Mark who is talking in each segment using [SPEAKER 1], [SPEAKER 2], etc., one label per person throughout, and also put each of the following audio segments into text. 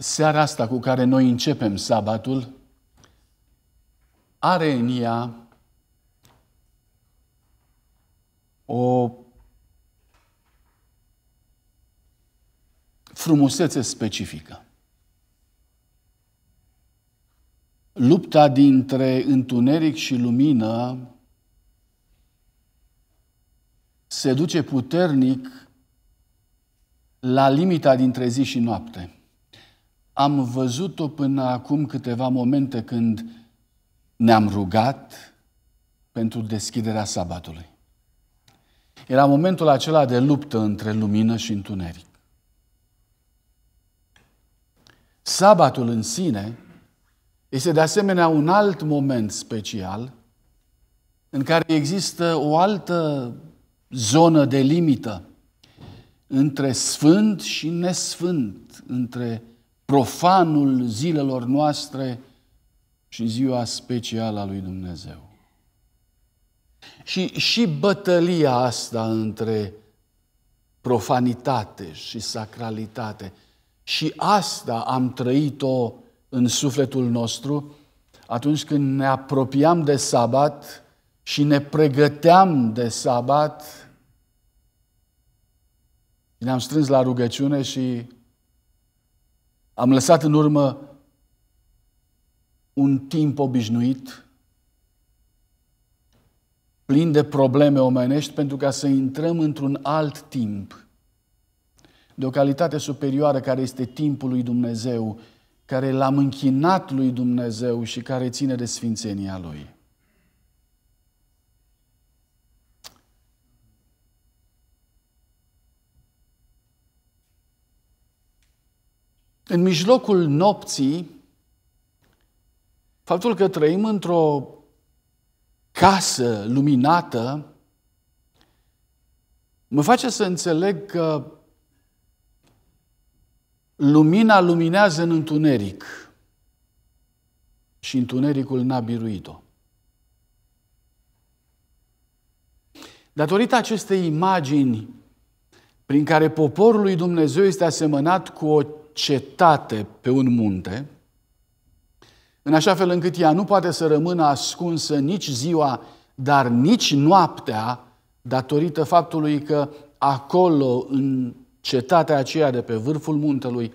[SPEAKER 1] seara asta cu care noi începem sabatul are în ea o frumusețe specifică. Lupta dintre întuneric și lumină se duce puternic la limita dintre zi și noapte am văzut-o până acum câteva momente când ne-am rugat pentru deschiderea sabatului. Era momentul acela de luptă între lumină și întuneric. Sabatul în sine este de asemenea un alt moment special în care există o altă zonă de limită între sfânt și nesfânt, între profanul zilelor noastre și ziua specială a lui Dumnezeu. Și, și bătălia asta între profanitate și sacralitate, și asta am trăit-o în sufletul nostru atunci când ne apropiam de sabat și ne pregăteam de sabat, ne-am strâns la rugăciune și am lăsat în urmă un timp obișnuit, plin de probleme omenești, pentru ca să intrăm într-un alt timp, de o calitate superioară care este timpul lui Dumnezeu, care l-am închinat lui Dumnezeu și care ține de sfințenia lui. în mijlocul nopții, faptul că trăim într-o casă luminată mă face să înțeleg că lumina luminează în întuneric și întunericul n-a biruit-o. Datorită acestei imagini prin care poporul lui Dumnezeu este asemănat cu o cetate pe un munte, în așa fel încât ea nu poate să rămână ascunsă nici ziua, dar nici noaptea, datorită faptului că acolo, în cetatea aceea de pe vârful muntelui,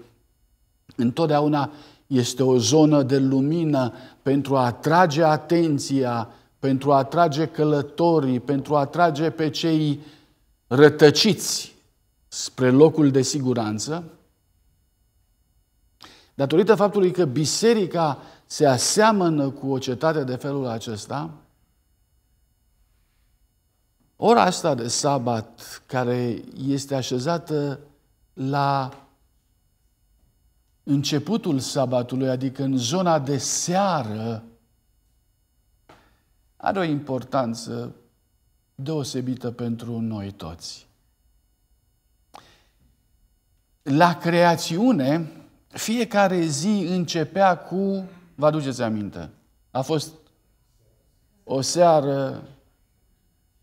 [SPEAKER 1] întotdeauna este o zonă de lumină pentru a atrage atenția, pentru a atrage călătorii, pentru a atrage pe cei rătăciți spre locul de siguranță, Datorită faptului că biserica se aseamănă cu o cetate de felul acesta, ora asta de sabat care este așezată la începutul sabatului, adică în zona de seară, are o importanță deosebită pentru noi toți. La creațiune, fiecare zi începea cu, vă aduceți aminte, a fost o seară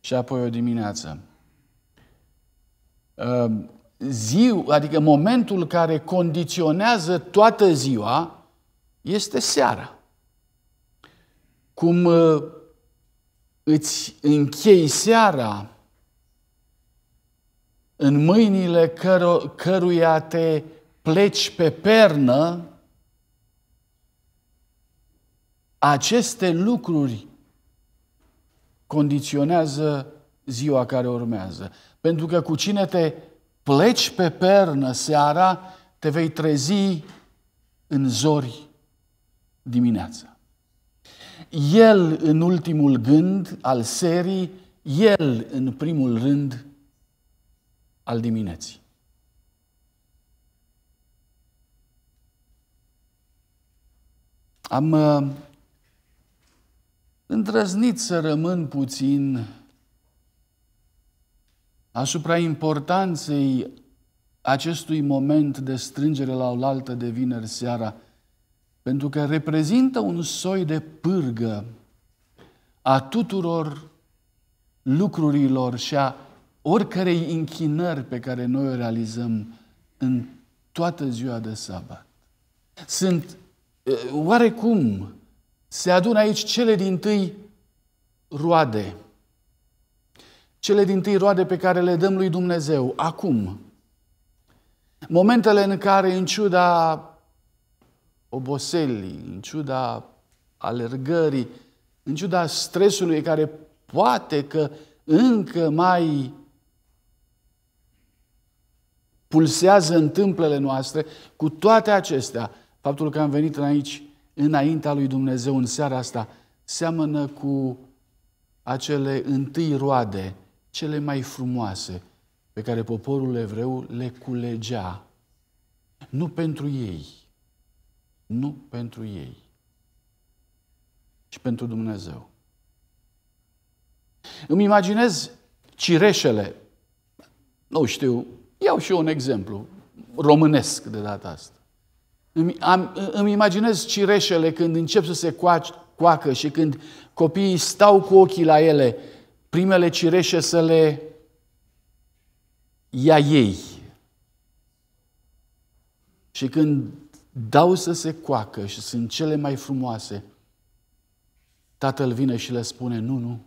[SPEAKER 1] și apoi o dimineață. Ehm, ziu, adică momentul care condiționează toată ziua este seara. Cum ă, îți închei seara în mâinile căru- căruia te pleci pe pernă, aceste lucruri condiționează ziua care urmează. Pentru că cu cine te pleci pe pernă seara, te vei trezi în zori dimineața. El în ultimul gând al serii, el în primul rând al dimineții. Am uh, îndrăznit să rămân puțin asupra importanței acestui moment de strângere la oaltă de vineri seara, pentru că reprezintă un soi de pârgă a tuturor lucrurilor și a oricărei închinări pe care noi o realizăm în toată ziua de sabat. Sunt Ă, oarecum se adună aici cele din tâi roade. Cele din tâi roade pe care le dăm lui Dumnezeu, acum. Momentele în care, în ciuda oboselii, în ciuda alergării, în ciuda stresului care poate că încă mai pulsează întâmplele noastre, cu toate acestea, Faptul că am venit aici înaintea lui Dumnezeu în seara asta seamănă cu acele întâi roade, cele mai frumoase, pe care poporul evreu le culegea. Nu pentru ei. Nu pentru ei. Ci pentru Dumnezeu. Îmi imaginez cireșele, nu știu, iau și eu un exemplu românesc de data asta. Îmi, am, îmi imaginez cireșele când încep să se coacă și când copiii stau cu ochii la ele, primele cireșe să le ia ei. Și când dau să se coacă și sunt cele mai frumoase, tatăl vine și le spune, nu, nu,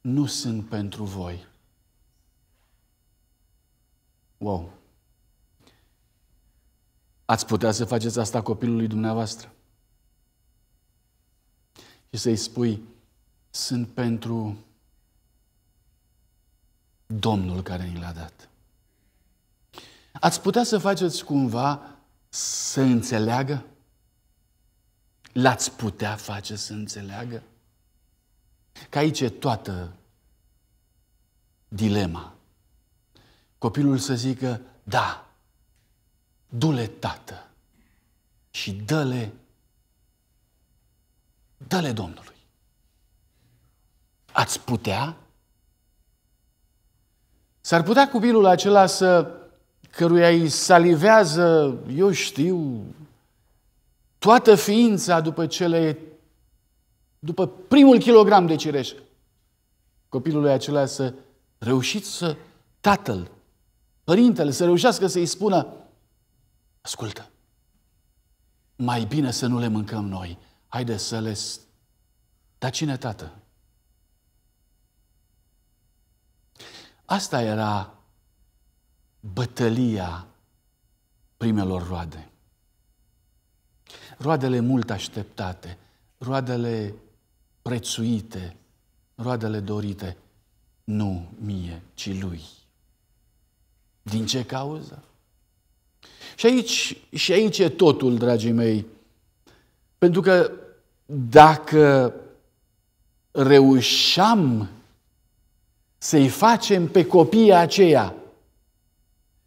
[SPEAKER 1] nu sunt pentru voi. Wow! Ați putea să faceți asta copilului dumneavoastră. Și să-i spui, sunt pentru Domnul care ni l-a dat. Ați putea să faceți cumva să înțeleagă? L-ați putea face să înțeleagă? Că aici e toată dilema. Copilul să zică, da, du-le, Tată, și dă-le, dă-le Domnului. Ați putea? S-ar putea copilul acela să, căruia îi salivează, eu știu, toată ființa după cele, după primul kilogram de cireș, copilului acela să reușiți să, tatăl, părintele, să reușească să-i spună, Ascultă, mai bine să nu le mâncăm noi. Haide să le... Dar cine, tată? Asta era bătălia primelor roade. Roadele mult așteptate, roadele prețuite, roadele dorite, nu mie, ci lui. Din ce cauză? Și aici, și aici e totul, dragii mei. Pentru că dacă reușeam să-i facem pe copiii aceia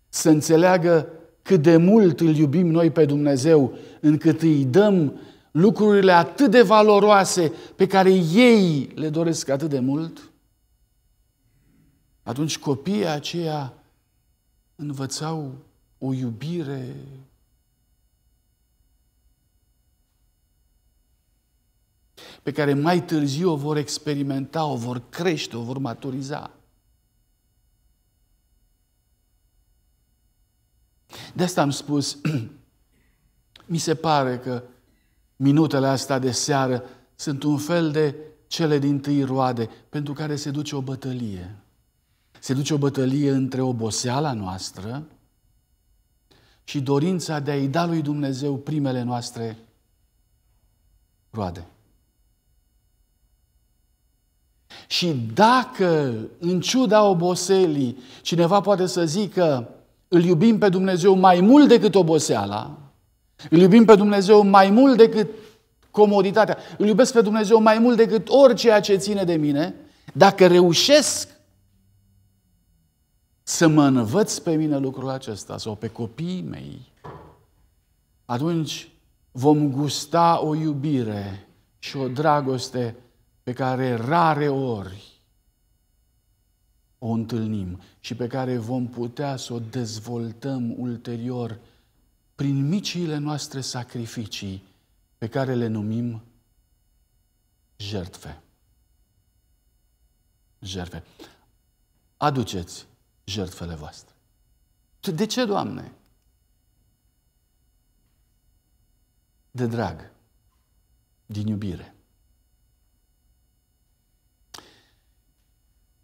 [SPEAKER 1] să înțeleagă cât de mult îl iubim noi pe Dumnezeu, încât îi dăm lucrurile atât de valoroase pe care ei le doresc atât de mult, atunci copiii aceia învățau o iubire pe care mai târziu o vor experimenta, o vor crește, o vor maturiza. De asta am spus, mi se pare că minutele astea de seară sunt un fel de cele din tâi roade pentru care se duce o bătălie. Se duce o bătălie între oboseala noastră, și dorința de a-i da lui Dumnezeu primele noastre roade. Și dacă, în ciuda oboselii, cineva poate să zică îl iubim pe Dumnezeu mai mult decât oboseala, îl iubim pe Dumnezeu mai mult decât comoditatea, îl iubesc pe Dumnezeu mai mult decât orice ce ține de mine, dacă reușesc să mă învăț pe mine lucrul acesta sau pe copiii mei, atunci vom gusta o iubire și o dragoste pe care rare ori o întâlnim și pe care vom putea să o dezvoltăm ulterior prin micile noastre sacrificii pe care le numim jertfe. Jertfe. Aduceți jertfele voastre. De ce, Doamne? De drag, din iubire.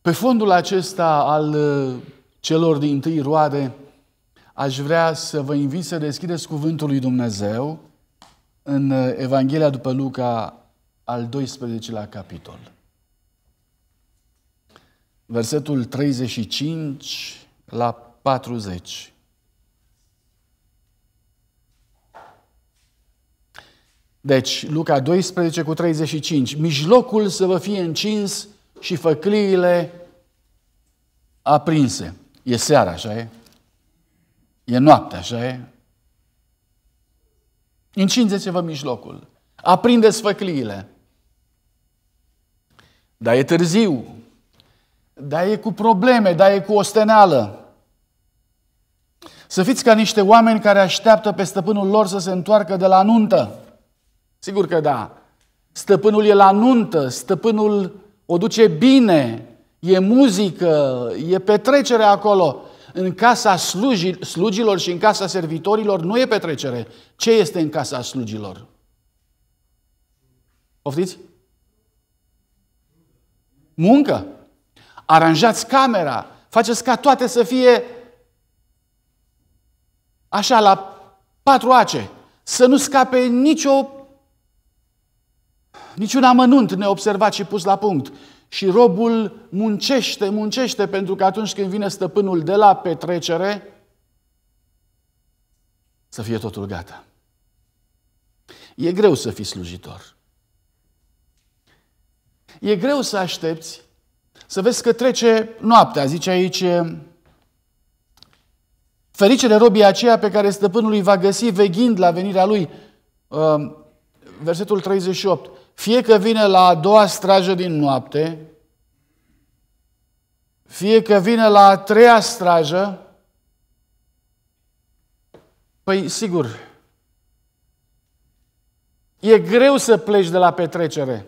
[SPEAKER 1] Pe fondul acesta al uh, celor din tâi roade, aș vrea să vă invit să deschideți Cuvântul lui Dumnezeu în uh, Evanghelia după Luca, al 12-lea capitol versetul 35 la 40. Deci, Luca 12 cu 35. Mijlocul să vă fie încins și făcliile aprinse. E seara, așa e? E noapte, așa e? Încinzeți-vă mijlocul. Aprindeți făcliile. Dar e târziu dar e cu probleme, dar e cu steneală. Să fiți ca niște oameni care așteaptă pe stăpânul lor să se întoarcă de la nuntă. Sigur că da. Stăpânul e la nuntă, stăpânul o duce bine, e muzică, e petrecere acolo. În casa slugi, slugilor și în casa servitorilor nu e petrecere. Ce este în casa slugilor? Poftiți? Muncă aranjați camera, faceți ca toate să fie așa la patru ace, să nu scape nicio niciun amănunt neobservat și pus la punct. Și robul muncește, muncește, pentru că atunci când vine stăpânul de la petrecere, să fie totul gata. E greu să fii slujitor. E greu să aștepți să vezi că trece noaptea, zice aici, eh, ferice de robii aceea pe care stăpânul îi va găsi veghind la venirea lui. Eh, versetul 38. Fie că vine la a doua strajă din noapte, fie că vine la a treia strajă, păi sigur, e greu să pleci de la petrecere.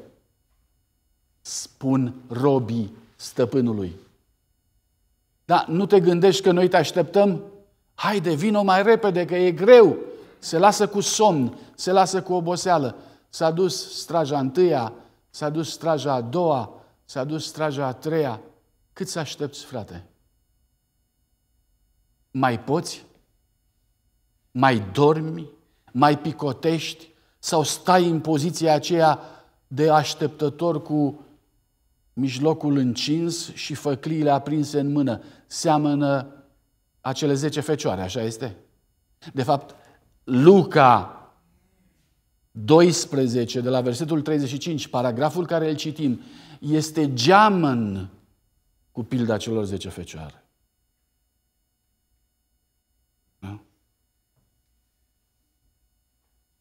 [SPEAKER 1] Spun robii stăpânului. Da, nu te gândești că noi te așteptăm? Haide, vino mai repede, că e greu. Se lasă cu somn, se lasă cu oboseală. S-a dus straja întâia, s-a dus straja a doua, s-a dus straja a treia. Cât să aștepți, frate? Mai poți? Mai dormi? Mai picotești? Sau stai în poziția aceea de așteptător cu mijlocul încins și făcliile aprinse în mână. Seamănă acele zece fecioare, așa este? De fapt, Luca 12, de la versetul 35, paragraful care îl citim, este geamăn cu pilda celor zece fecioare. Da?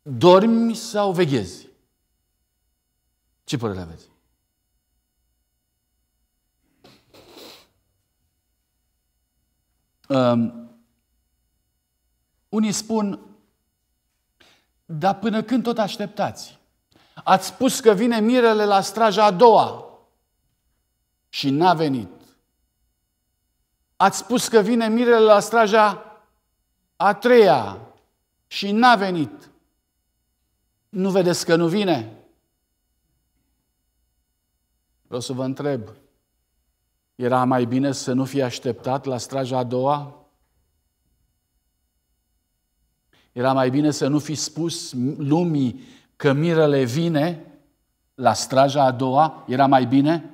[SPEAKER 1] Dormi sau veghezi? Ce părere aveți? Um, unii spun, dar până când tot așteptați? Ați spus că vine mirele la straja a doua și n-a venit. Ați spus că vine mirele la straja a treia și n-a venit. Nu vedeți că nu vine? Vreau să vă întreb, era mai bine să nu fie așteptat la straja a doua? Era mai bine să nu fi spus lumii că mirele vine la straja a doua? Era mai bine?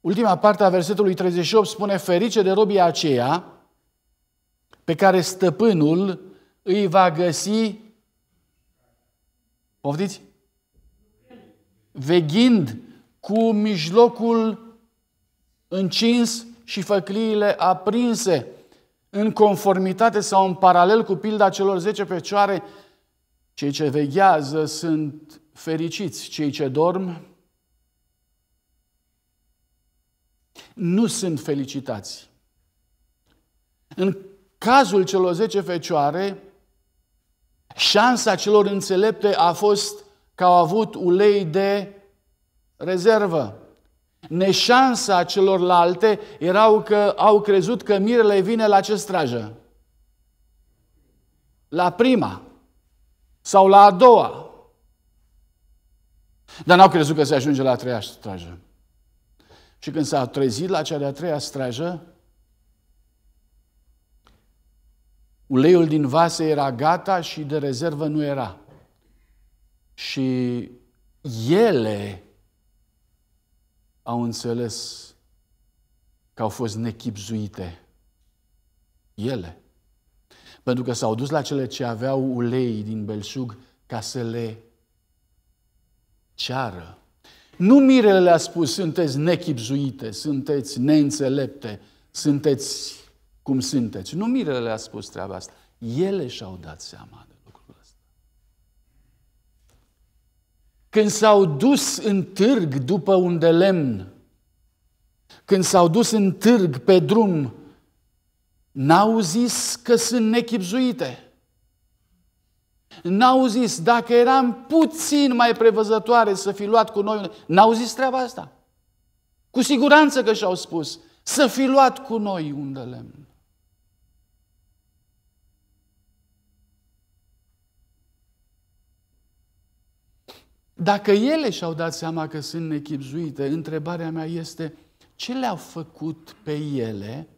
[SPEAKER 1] Ultima parte a versetului 38 spune ferice de robia aceea pe care stăpânul îi va găsi Poftiți? Veghind cu mijlocul încins și făcliile aprinse, în conformitate sau în paralel cu pilda celor zece pecioare, cei ce veghează sunt fericiți, cei ce dorm nu sunt felicitați. În cazul celor zece fecioare, Șansa celor înțelepte a fost că au avut ulei de rezervă. Neșansa celorlalte erau că au crezut că mirele vine la ce strajă? La prima sau la a doua. Dar n-au crezut că se ajunge la a treia strajă. Și când s-au trezit la cea de-a treia strajă, Uleiul din vase era gata și de rezervă nu era. Și ele au înțeles că au fost nechipzuite. Ele. Pentru că s-au dus la cele ce aveau ulei din belșug ca să le ceară. Nu mirele le-a spus, sunteți nechipzuite, sunteți neînțelepte, sunteți cum sunteți. Nu mirele le-a spus treaba asta. Ele și-au dat seama de lucrul ăsta. Când s-au dus în târg după un de lemn, când s-au dus în târg pe drum, n-au zis că sunt nechipzuite. N-au zis, dacă eram puțin mai prevăzătoare să fi luat cu noi, n-au zis treaba asta. Cu siguranță că și-au spus, să fi luat cu noi un de lemn. Dacă ele și-au dat seama că sunt nechipzuite, întrebarea mea este ce le-au făcut pe ele,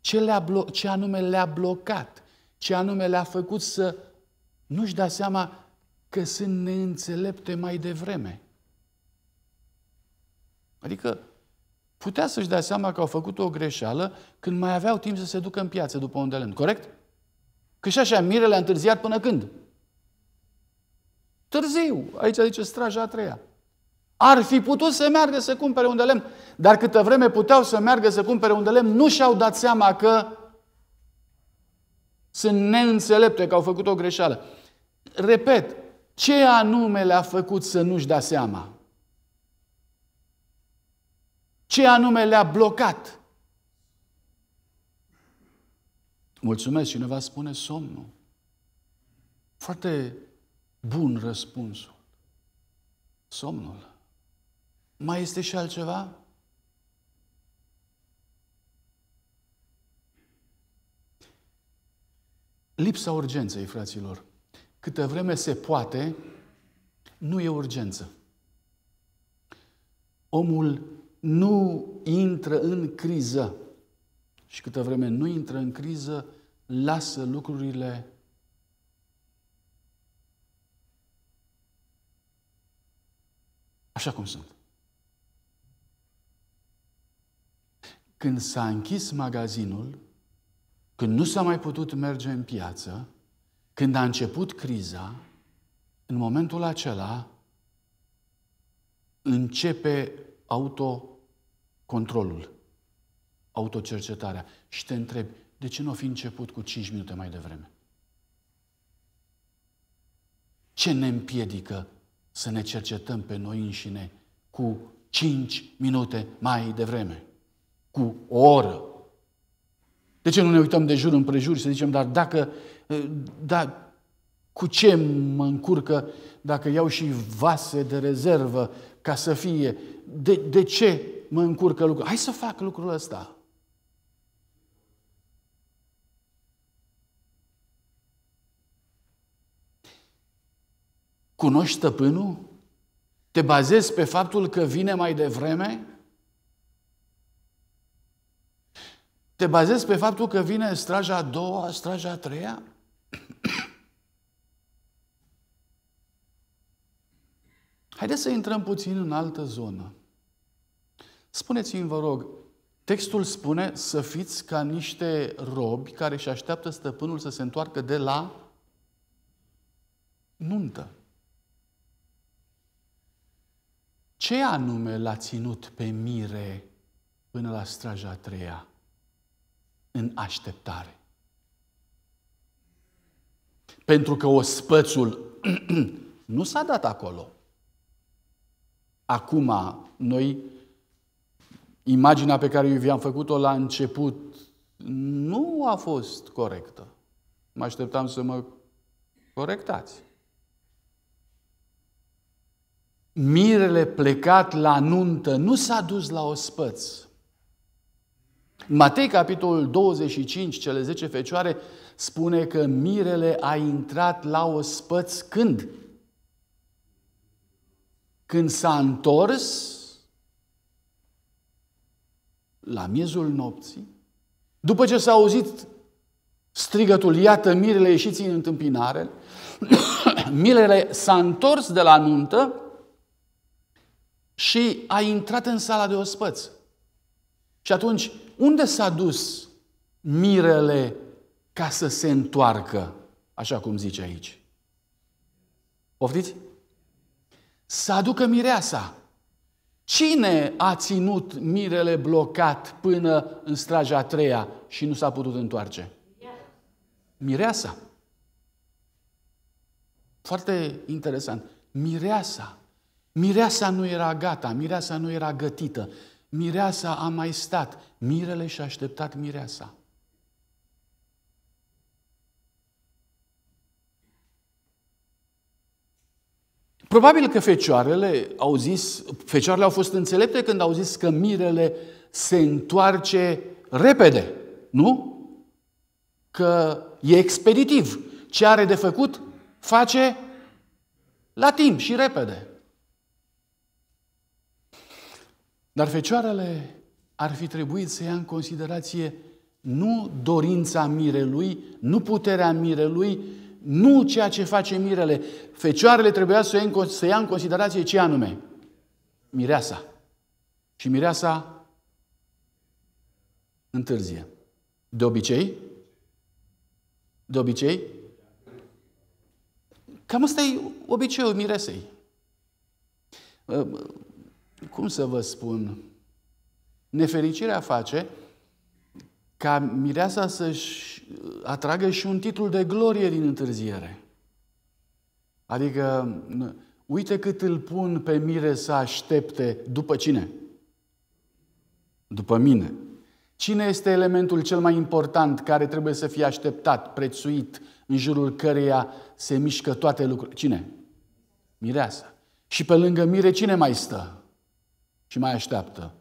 [SPEAKER 1] ce, le-a blo- ce anume le-a blocat, ce anume le-a făcut să nu-și dea seama că sunt neînțelepte mai devreme. Adică putea să-și dea seama că au făcut o greșeală când mai aveau timp să se ducă în piață după un de lemn, corect? Că și așa, mirele a întârziat până când? Târziu, aici zice straja a treia. Ar fi putut să meargă să cumpere un de lemn, dar câtă vreme puteau să meargă să cumpere un de lemn, nu și-au dat seama că sunt neînțelepte, că au făcut o greșeală. Repet, ce anume le-a făcut să nu-și dea seama? Ce anume le-a blocat? Mulțumesc, cineva spune somnul. Foarte bun răspunsul. Somnul. Mai este și altceva? Lipsa urgenței, fraților. Câte vreme se poate, nu e urgență. Omul nu intră în criză. Și câtă vreme nu intră în criză, lasă lucrurile așa cum sunt. Când s-a închis magazinul, când nu s-a mai putut merge în piață, când a început criza, în momentul acela începe autocontrolul, autocercetarea. Și te întrebi, de ce nu o fi început cu 5 minute mai devreme? Ce ne împiedică să ne cercetăm pe noi înșine cu cinci minute mai devreme, cu o oră. De ce nu ne uităm de jur împrejur și să zicem, dar dacă, eh, da, cu ce mă încurcă dacă iau și vase de rezervă ca să fie? De, de ce mă încurcă lucrul? Hai să fac lucrul ăsta. Cunoști stăpânul? Te bazezi pe faptul că vine mai devreme? Te bazezi pe faptul că vine straja a doua, straja a treia? Haideți să intrăm puțin în altă zonă. Spuneți-mi, vă rog, textul spune să fiți ca niște robi care și așteaptă stăpânul să se întoarcă de la nuntă. Ce anume l-a ținut pe Mire până la straja a treia? În așteptare. Pentru că ospățul nu s-a dat acolo. Acum, noi, imaginea pe care eu vi-am făcut-o la început nu a fost corectă. Mă așteptam să mă corectați. mirele plecat la nuntă nu s-a dus la ospăț. Matei, capitolul 25, cele 10 fecioare, spune că mirele a intrat la ospăț când? Când s-a întors la miezul nopții, după ce s-a auzit strigătul, iată mirele, ieșiți în întâmpinare, mirele s-a întors de la nuntă și a intrat în sala de ospăți. Și atunci, unde s-a dus mirele ca să se întoarcă, așa cum zice aici? Poftiți? Să aducă mireasa. Cine a ținut mirele blocat până în straja a treia și nu s-a putut întoarce? Mireasa. Foarte interesant. Mireasa. Mireasa nu era gata, mireasa nu era gătită. Mireasa a mai stat. Mirele și-a așteptat mireasa. Probabil că fecioarele au zis, fecioarele au fost înțelepte când au zis că mirele se întoarce repede, nu? Că e expeditiv. Ce are de făcut, face la timp și repede. Dar fecioarele ar fi trebuit să ia în considerație nu dorința mirelui, nu puterea mirelui, nu ceea ce face mirele. Fecioarele trebuia să ia în, să considerație ce anume? Mireasa. Și mireasa întârzie. De obicei? De obicei? Cam asta e obiceiul miresei cum să vă spun, nefericirea face ca mireasa să-și uh, atragă și un titlu de glorie din întârziere. Adică, uite cât îl pun pe mire să aștepte după cine? După mine. Cine este elementul cel mai important care trebuie să fie așteptat, prețuit, în jurul căreia se mișcă toate lucrurile? Cine? Mireasa. Și pe lângă mire cine mai stă? și mai așteaptă.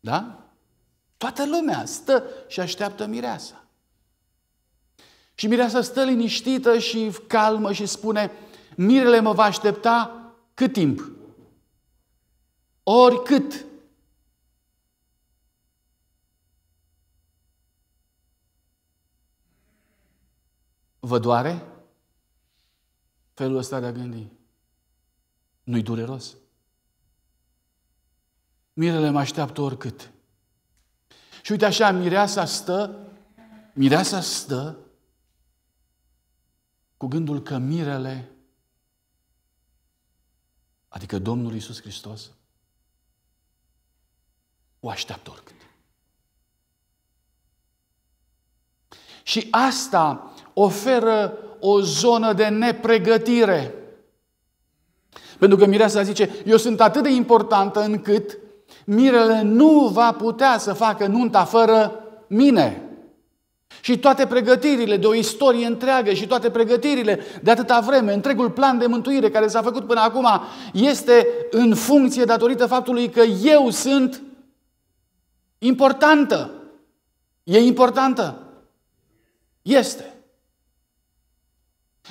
[SPEAKER 1] Da? Toată lumea stă și așteaptă mireasa. Și mireasa stă liniștită și calmă și spune, mirele mă va aștepta cât timp? Oricât. Vă doare? Felul ăsta de a gândi. Nu-i dureros? Mirele mă așteaptă oricât. Și uite așa, mireasa stă, mireasa stă cu gândul că mirele, adică Domnul Isus Hristos, o așteaptă oricât. Și asta oferă o zonă de nepregătire. Pentru că mireasa zice, eu sunt atât de importantă încât Mirele nu va putea să facă nunta fără mine. Și toate pregătirile de o istorie întreagă și toate pregătirile de atâta vreme, întregul plan de mântuire care s-a făcut până acum, este în funcție datorită faptului că eu sunt importantă. E importantă? Este.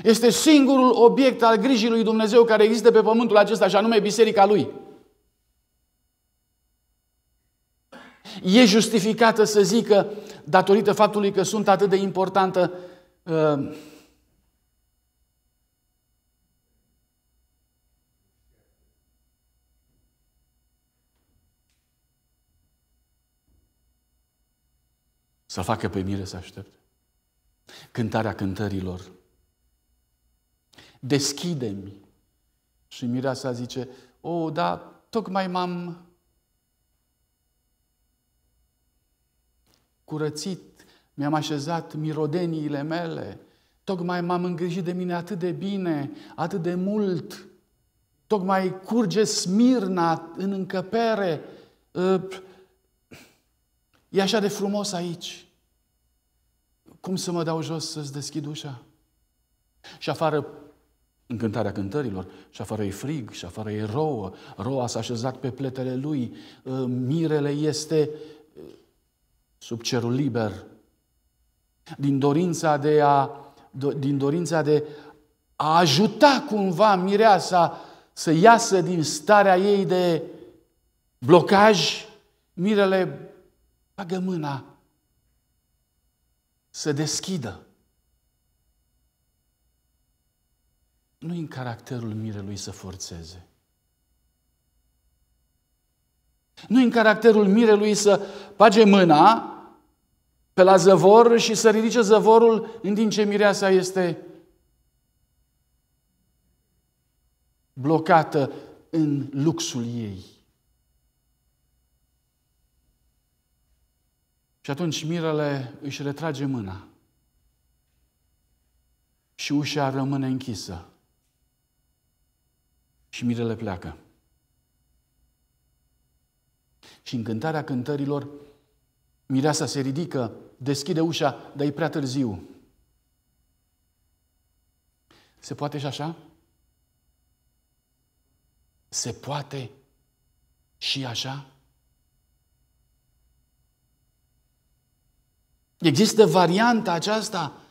[SPEAKER 1] Este singurul obiect al grijii lui Dumnezeu care există pe pământul acesta și anume biserica lui. e justificată să zică, datorită faptului că sunt atât de importantă, uh, să facă pe mire să aștepte. Cântarea cântărilor. Deschide-mi. Și mireasa zice, o, oh, da, tocmai m-am curățit, mi-am așezat mirodeniile mele, tocmai m-am îngrijit de mine atât de bine, atât de mult, tocmai curge smirna în încăpere, ă, e așa de frumos aici. Cum să mă dau jos să-ți deschid ușa? Și afară în cântărilor, și afară e frig, și afară e rouă, roa s-a așezat pe pletele lui, ă, mirele este sub cerul liber, din dorința de a, din dorința de a ajuta cumva mireasa să iasă din starea ei de blocaj, mirele bagă mâna să deschidă. Nu în caracterul mirelui să forțeze. Nu în caracterul mirelui să bage mâna pe la zăvor și să ridice zăvorul în timp ce mireasa este blocată în luxul ei. Și atunci mirele își retrage mâna și ușa rămâne închisă și mirele pleacă. Și în cântarea cântărilor, mireasa se ridică deschide ușa, dar e prea târziu. Se poate și așa? Se poate și așa? Există varianta aceasta,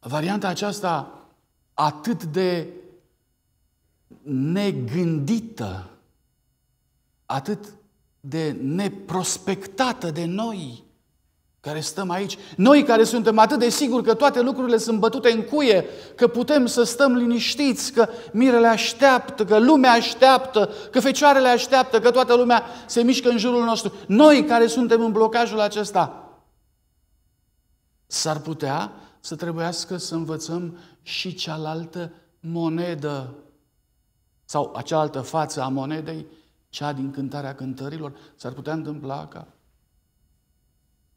[SPEAKER 1] varianta aceasta atât de negândită, atât de neprospectată de noi, care stăm aici, noi care suntem atât de siguri că toate lucrurile sunt bătute în cuie, că putem să stăm liniștiți, că mirele așteaptă, că lumea așteaptă, că fecioarele așteaptă, că toată lumea se mișcă în jurul nostru. Noi care suntem în blocajul acesta, s-ar putea să trebuiască să învățăm și cealaltă monedă sau altă față a monedei, cea din cântarea cântărilor, s-ar putea întâmpla ca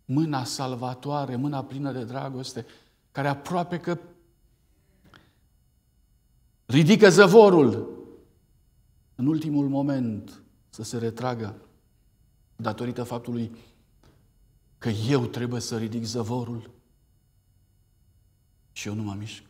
[SPEAKER 1] mâna salvatoare, mâna plină de dragoste, care aproape că ridică zăvorul în ultimul moment să se retragă datorită faptului că eu trebuie să ridic zăvorul și eu nu mă mișc.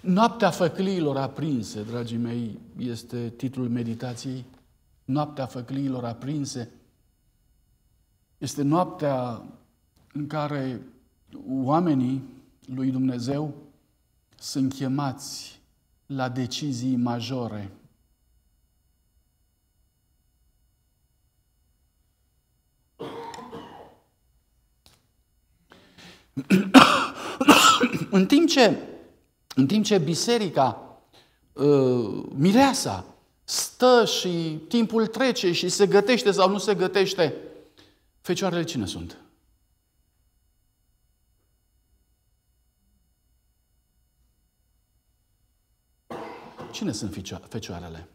[SPEAKER 1] Noaptea făcliilor aprinse, dragii mei, este titlul meditației. Noaptea făcliilor aprinse este noaptea în care oamenii lui Dumnezeu sunt chemați la decizii majore. în timp ce în timp ce biserica, ă, mireasa, stă și timpul trece și se gătește sau nu se gătește, fecioarele cine sunt? Cine sunt fecioarele?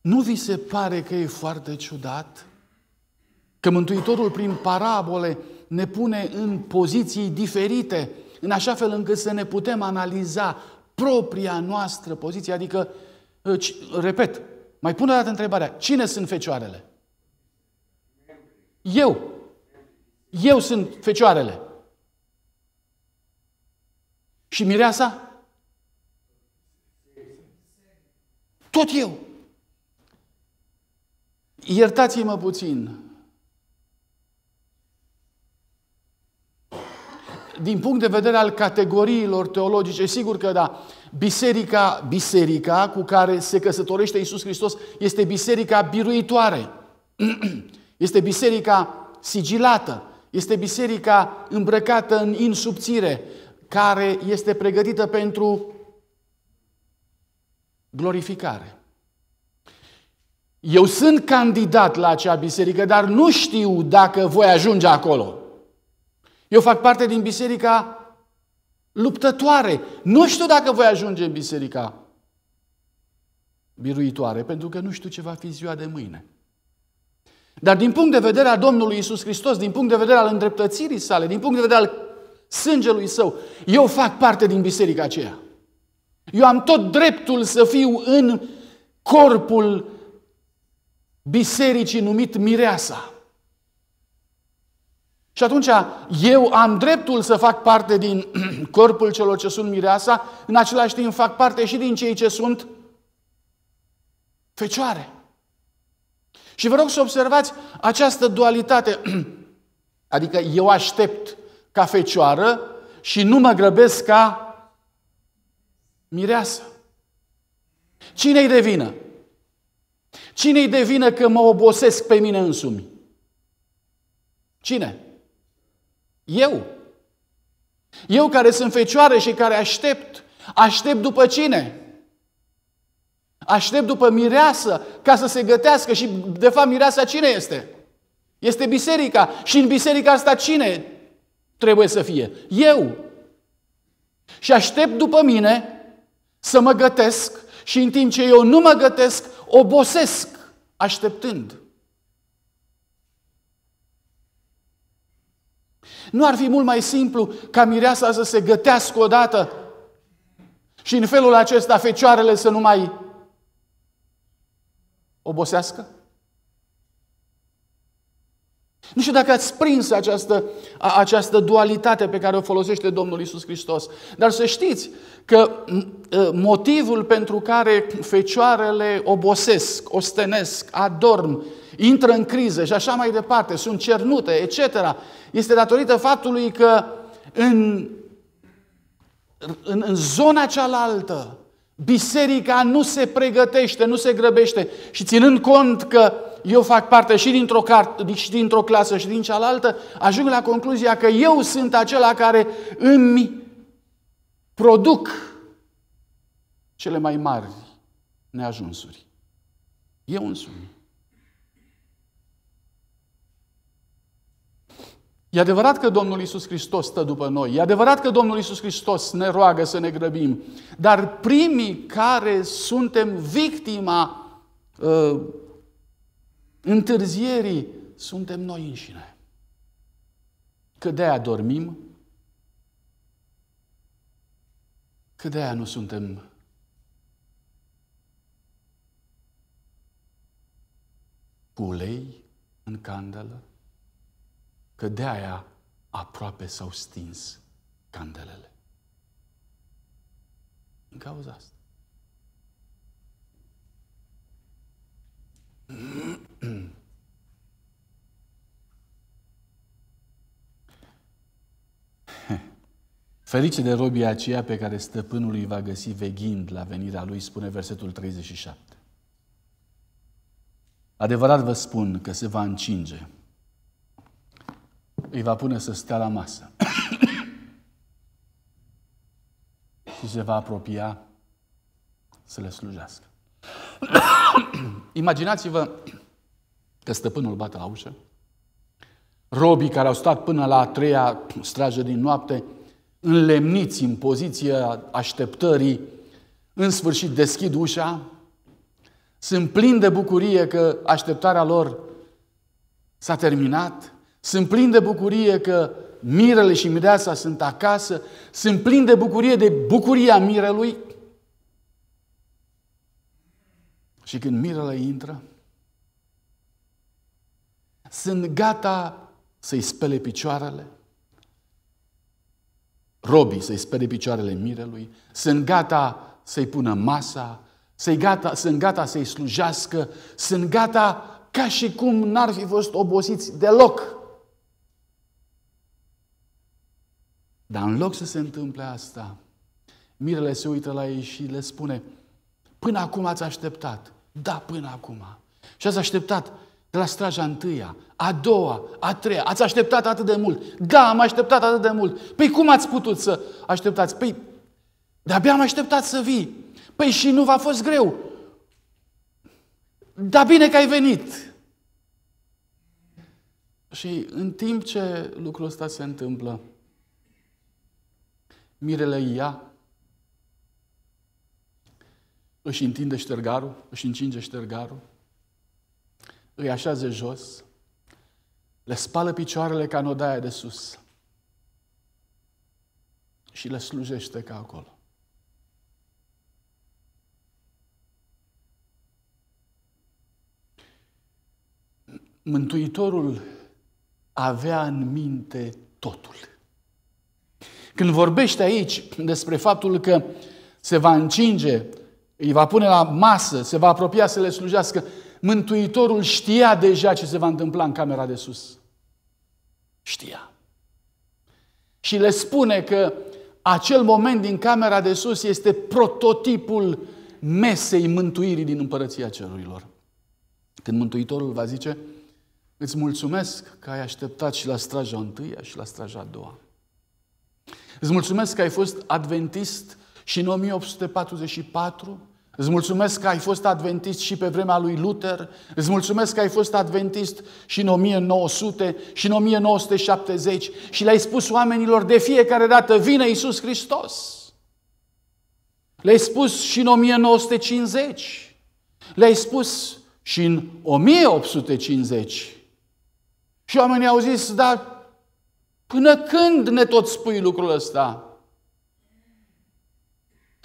[SPEAKER 1] Nu vi se pare că e foarte ciudat? Că Mântuitorul prin parabole ne pune în poziții diferite, în așa fel încât să ne putem analiza propria noastră poziție. Adică, repet, mai pun o dată întrebarea, cine sunt fecioarele? Eu. Eu sunt fecioarele. Și mireasa? Tot eu. Iertați-mă puțin. din punct de vedere al categoriilor teologice, sigur că da, biserica, biserica cu care se căsătorește Iisus Hristos este biserica biruitoare, este biserica sigilată, este biserica îmbrăcată în insubțire, care este pregătită pentru glorificare. Eu sunt candidat la acea biserică, dar nu știu dacă voi ajunge acolo. Eu fac parte din biserica luptătoare. Nu știu dacă voi ajunge în biserica biruitoare, pentru că nu știu ce va fi ziua de mâine. Dar din punct de vedere al Domnului Isus Hristos, din punct de vedere al îndreptățirii sale, din punct de vedere al sângelui său, eu fac parte din biserica aceea. Eu am tot dreptul să fiu în corpul bisericii numit Mireasa. Și atunci eu am dreptul să fac parte din corpul celor ce sunt mireasa, în același timp fac parte și din cei ce sunt fecioare. Și vă rog să observați această dualitate. Adică eu aștept ca fecioară și nu mă grăbesc ca mireasă. Cine-i devină? Cine-i devină că mă obosesc pe mine însumi? Cine? Eu. Eu care sunt fecioară și care aștept. Aștept după cine? Aștept după mireasă ca să se gătească și de fapt mireasa cine este? Este biserica. Și în biserica asta cine trebuie să fie? Eu. Și aștept după mine să mă gătesc și în timp ce eu nu mă gătesc, obosesc așteptând. Nu ar fi mult mai simplu ca mireasa să se gătească odată și în felul acesta fecioarele să nu mai obosească? Nu știu dacă ați prins această, această dualitate pe care o folosește Domnul Isus Hristos, dar să știți că motivul pentru care fecioarele obosesc, ostenesc, adorm, intră în criză și așa mai departe, sunt cernute, etc., este datorită faptului că în, în, în zona cealaltă, biserica nu se pregătește, nu se grăbește și ținând cont că eu fac parte și dintr-o, cart- și dintr-o clasă și din cealaltă, ajung la concluzia că eu sunt acela care îmi produc cele mai mari neajunsuri. Eu însumi. E adevărat că Domnul Isus Hristos stă după noi, e adevărat că Domnul Isus Hristos ne roagă să ne grăbim, dar primii care suntem victima uh, întârzierii suntem noi înșine. Că de-aia dormim, că de-aia nu suntem pulei în candelă, că de-aia aproape s-au stins candelele. În cauza asta. Ferice de robia aceea pe care stăpânul îi va găsi veghind la venirea lui, spune versetul 37. Adevărat vă spun că se va încinge. Îi va pune să stea la masă. și se va apropia să le slujească. Imaginați-vă că stăpânul bate la ușă, robii care au stat până la a treia strajă din noapte, înlemniți în poziția așteptării, în sfârșit deschid ușa, sunt plini de bucurie că așteptarea lor s-a terminat, sunt plini de bucurie că mirele și mireasa sunt acasă, sunt plini de bucurie de bucuria mirelui. Și când mirele intră, sunt gata să-i spele picioarele, robii să-i spere picioarele mirelui, sunt gata să-i pună masa, sunt gata, sunt gata să-i slujească, sunt gata ca și cum n-ar fi fost obosiți deloc. Dar în loc să se întâmple asta, mirele se uită la ei și le spune, până acum ați așteptat. Da, până acum. Și ați așteptat de la straja întâia, a doua, a treia. Ați așteptat atât de mult. Da, am așteptat atât de mult. Păi cum ați putut să așteptați? Păi de-abia am așteptat să vii. Păi și nu v-a fost greu. Da bine că ai venit. Și în timp ce lucrul ăsta se întâmplă, mirele ia, își întinde ștergarul, își încinge ștergarul, îi așează jos, le spală picioarele ca nodaia de sus și le slujește ca acolo. Mântuitorul avea în minte totul. Când vorbește aici despre faptul că se va încinge, îi va pune la masă, se va apropia să le slujească, Mântuitorul știa deja ce se va întâmpla în camera de sus. Știa. Și le spune că acel moment din camera de sus este prototipul mesei mântuirii din împărăția cerurilor. Când Mântuitorul va zice, îți mulțumesc că ai așteptat și la straja întâia și la straja a doua. Îți mulțumesc că ai fost adventist și în 1844 Îți mulțumesc că ai fost adventist și pe vremea lui Luther, îți mulțumesc că ai fost adventist și în 1900 și în 1970 și le-ai spus oamenilor de fiecare dată, vine Iisus Hristos. Le-ai spus și în 1950, le-ai spus și în 1850. Și oamenii au zis, dar până când ne tot spui lucrul ăsta?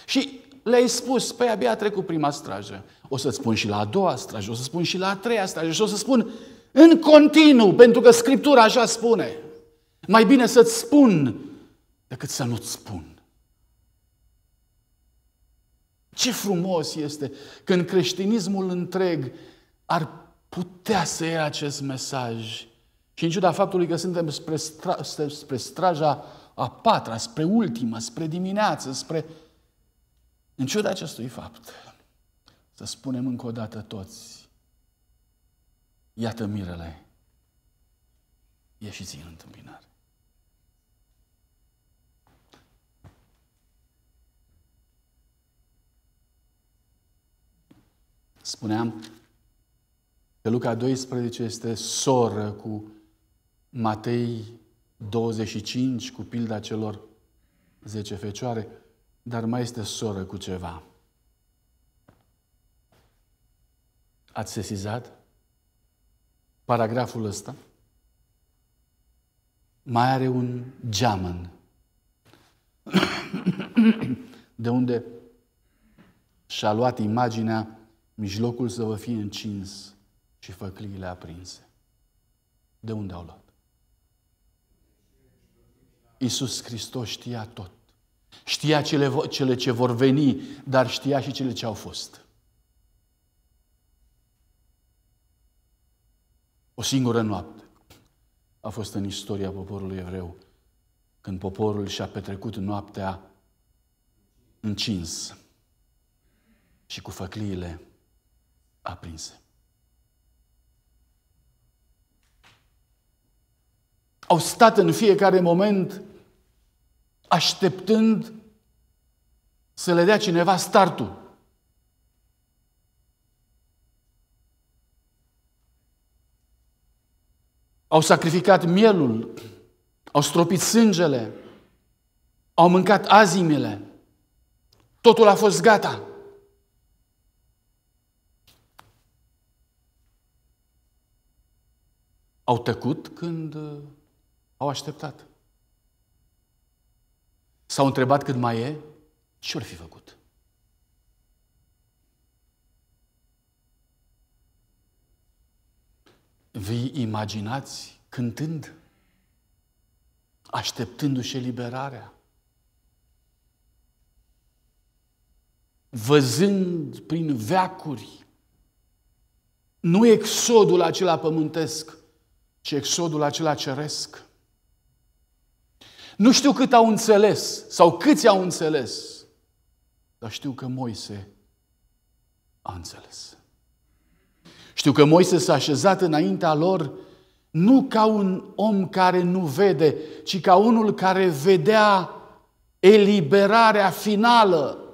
[SPEAKER 1] Și le-ai spus, păi abia a trecut prima strajă. O să ți spun și la a doua strajă, o să spun și la a treia strajă și o să spun în continuu, pentru că Scriptura așa spune. Mai bine să-ți spun decât să nu-ți spun. Ce frumos este când creștinismul întreg ar putea să ia acest mesaj. Și în ciuda faptului că suntem spre, stra- spre straja a patra, spre ultima, spre dimineață, spre în ciuda acestui fapt, să spunem încă o dată toți, iată mirele, ieșiți în întâmpinare. Spuneam că Luca 12 este soră cu Matei 25, cu pilda celor 10 fecioare dar mai este soră cu ceva. Ați sesizat paragraful ăsta? Mai are un geamăn de unde și-a luat imaginea mijlocul să vă fie încins și făcliile aprinse. De unde au luat? Iisus Hristos știa tot. Știa cele, cele ce vor veni, dar știa și cele ce au fost. O singură noapte a fost în istoria poporului evreu, când poporul și-a petrecut noaptea încins și cu făcliile aprinse. Au stat în fiecare moment așteptând să le dea cineva startul. Au sacrificat mielul, au stropit sângele, au mâncat azimile. Totul a fost gata. Au tăcut când uh, au așteptat. S-au întrebat cât mai e? ce ar fi făcut? Vi imaginați cântând, așteptându-și eliberarea, văzând prin veacuri, nu exodul acela pământesc, ci exodul acela ceresc. Nu știu cât au înțeles sau câți au înțeles, dar știu că Moise a înțeles. Știu că Moise s-a așezat înaintea lor nu ca un om care nu vede, ci ca unul care vedea eliberarea finală.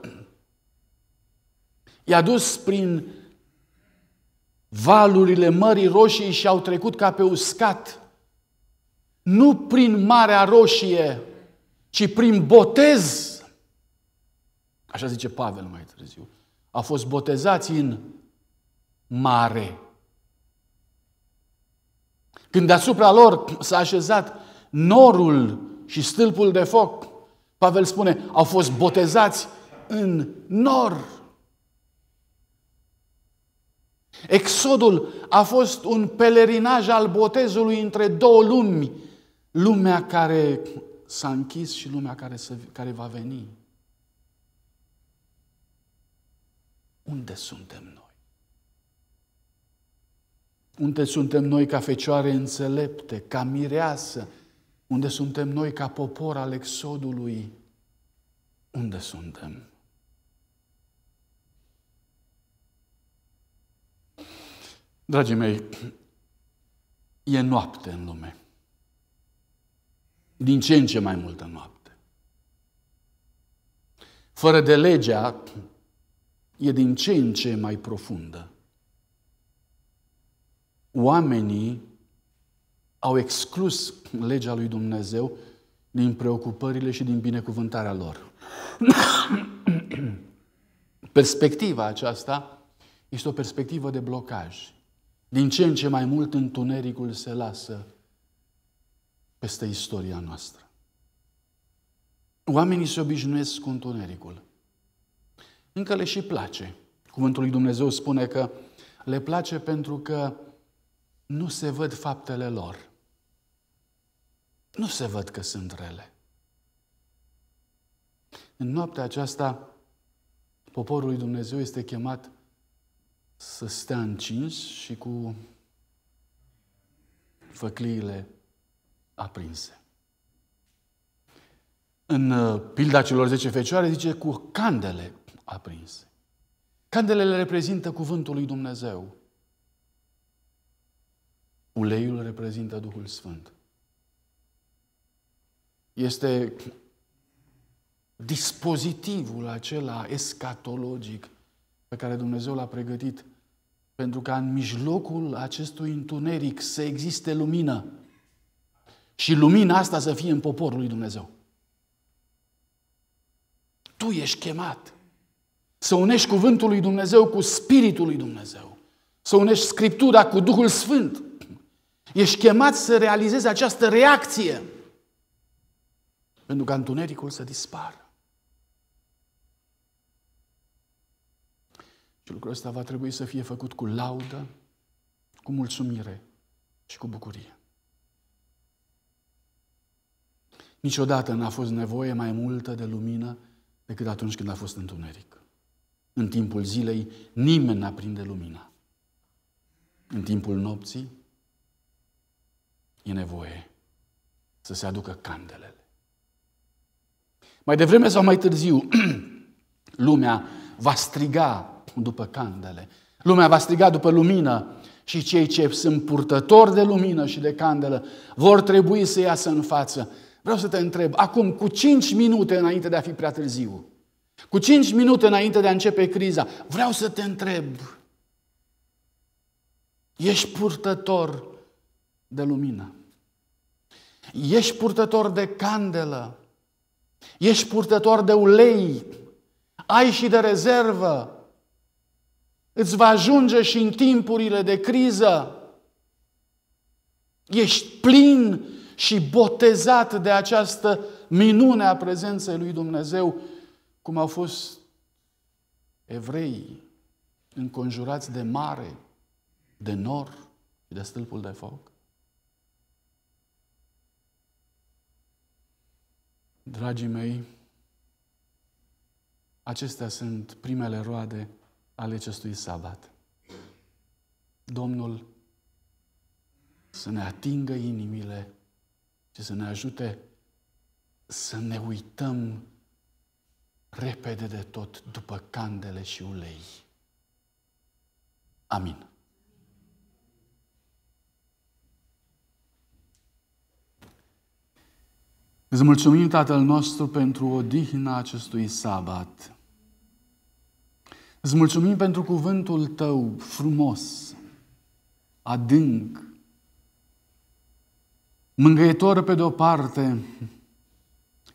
[SPEAKER 1] I-a dus prin valurile Mării Roșii și au trecut ca pe uscat nu prin Marea Roșie, ci prin botez, așa zice Pavel mai târziu, a fost botezați în mare. Când deasupra lor s-a așezat norul și stâlpul de foc, Pavel spune, au fost botezați în nor. Exodul a fost un pelerinaj al botezului între două lumi, lumea care s-a închis și lumea care, să, care va veni. Unde suntem noi? Unde suntem noi ca fecioare înțelepte, ca mireasă? Unde suntem noi ca popor al exodului? Unde suntem? Dragii mei, e noapte în lume din ce în ce mai multă noapte. Fără de legea e din ce în ce mai profundă. Oamenii au exclus legea lui Dumnezeu din preocupările și din binecuvântarea lor. Perspectiva aceasta este o perspectivă de blocaj. Din ce în ce mai mult întunericul se lasă peste istoria noastră. Oamenii se obișnuiesc cu întunericul. Încă le și place. Cuvântul lui Dumnezeu spune că le place pentru că nu se văd faptele lor. Nu se văd că sunt rele. În noaptea aceasta, poporul lui Dumnezeu este chemat să stea încins și cu făcliile aprinse. În uh, pilda celor 10 fecioare zice cu candele aprinse. Candelele reprezintă cuvântul lui Dumnezeu. Uleiul reprezintă Duhul Sfânt. Este dispozitivul acela escatologic pe care Dumnezeu l-a pregătit pentru ca în mijlocul acestui întuneric să existe lumină și lumina asta să fie în poporul lui Dumnezeu. Tu ești chemat să unești cuvântul lui Dumnezeu cu spiritul lui Dumnezeu, să unești scriptura cu Duhul Sfânt. Ești chemat să realizezi această reacție pentru ca întunericul să dispară. Și lucrul ăsta va trebui să fie făcut cu laudă, cu mulțumire și cu bucurie. Niciodată n-a fost nevoie mai multă de lumină decât atunci când a fost întuneric. În timpul zilei nimeni n prinde lumina. În timpul nopții e nevoie să se aducă candelele. Mai devreme sau mai târziu, lumea va striga după candele. Lumea va striga după lumină și cei ce sunt purtători de lumină și de candelă vor trebui să iasă în față Vreau să te întreb, acum, cu 5 minute înainte de a fi prea târziu, cu 5 minute înainte de a începe criza, vreau să te întreb, ești purtător de lumină? Ești purtător de candelă? Ești purtător de ulei? Ai și de rezervă? Îți va ajunge și în timpurile de criză? Ești plin și botezat de această minune a prezenței lui Dumnezeu, cum au fost evreii înconjurați de mare, de nor și de stâlpul de foc? Dragii mei, acestea sunt primele roade ale acestui sabat. Domnul să ne atingă inimile ci să ne ajute să ne uităm repede de tot după candele și ulei. Amin. Îți mulțumim, Tatăl nostru, pentru odihna acestui sabat. Îți mulțumim pentru cuvântul tău frumos, adânc, mângâietor pe de-o parte,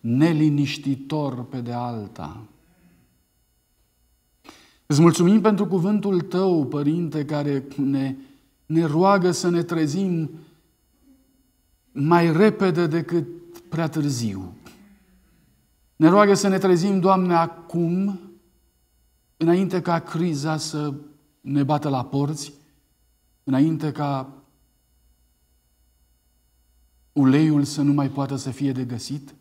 [SPEAKER 1] neliniștitor pe de alta. Îți mulțumim pentru cuvântul tău, Părinte, care ne, ne roagă să ne trezim mai repede decât prea târziu. Ne roagă să ne trezim, Doamne, acum, înainte ca criza să ne bată la porți, înainte ca uleiul să nu mai poată să fie de găsit?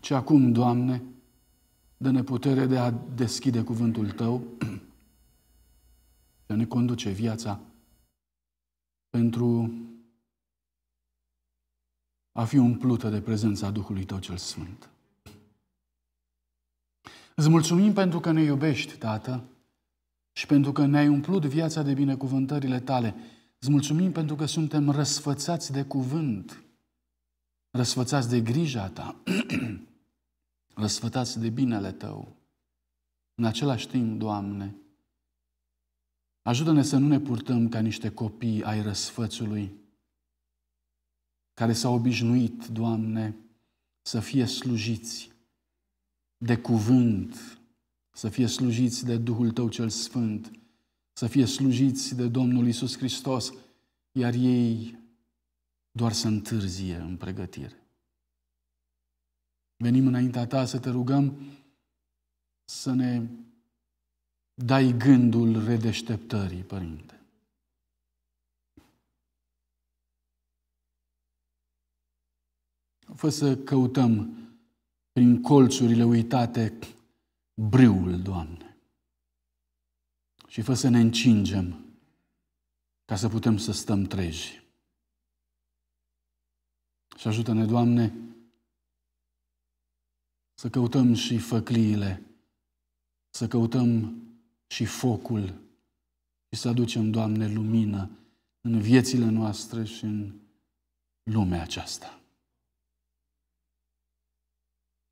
[SPEAKER 1] ci acum, Doamne, dă-ne putere de a deschide cuvântul Tău, de a ne conduce viața pentru a fi umplută de prezența Duhului Tău cel Sfânt. Îți mulțumim pentru că ne iubești, Tată, și pentru că ne-ai umplut viața de binecuvântările Tale. Îți mulțumim pentru că suntem răsfățați de cuvânt, răsfățați de grija ta, răsfățați de binele tău. În același timp, Doamne, ajută-ne să nu ne purtăm ca niște copii ai răsfățului, care s-au obișnuit, Doamne, să fie slujiți de cuvânt, să fie slujiți de Duhul Tău cel Sfânt, să fie slujiți de Domnul Isus Hristos, iar ei doar să întârzie în pregătire. Venim înaintea ta să te rugăm să ne dai gândul redeșteptării, Părinte. Fă să căutăm prin colțurile uitate brâul, Doamne și fă să ne încingem ca să putem să stăm treji. Și ajută-ne, Doamne, să căutăm și făcliile, să căutăm și focul și să aducem, Doamne, lumină în viețile noastre și în lumea aceasta.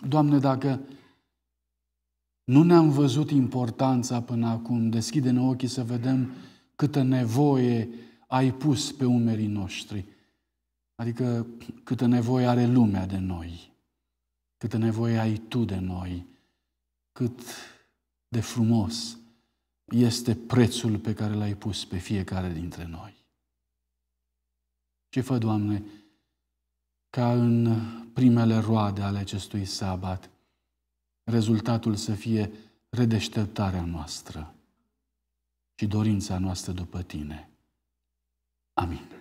[SPEAKER 1] Doamne, dacă nu ne-am văzut importanța până acum. Deschide-ne ochii să vedem câtă nevoie ai pus pe umerii noștri. Adică câtă nevoie are lumea de noi, câtă nevoie ai tu de noi, cât de frumos este prețul pe care l-ai pus pe fiecare dintre noi. Ce fă, Doamne, ca în primele roade ale acestui sabat – rezultatul să fie redeșteptarea noastră și dorința noastră după tine. Amin.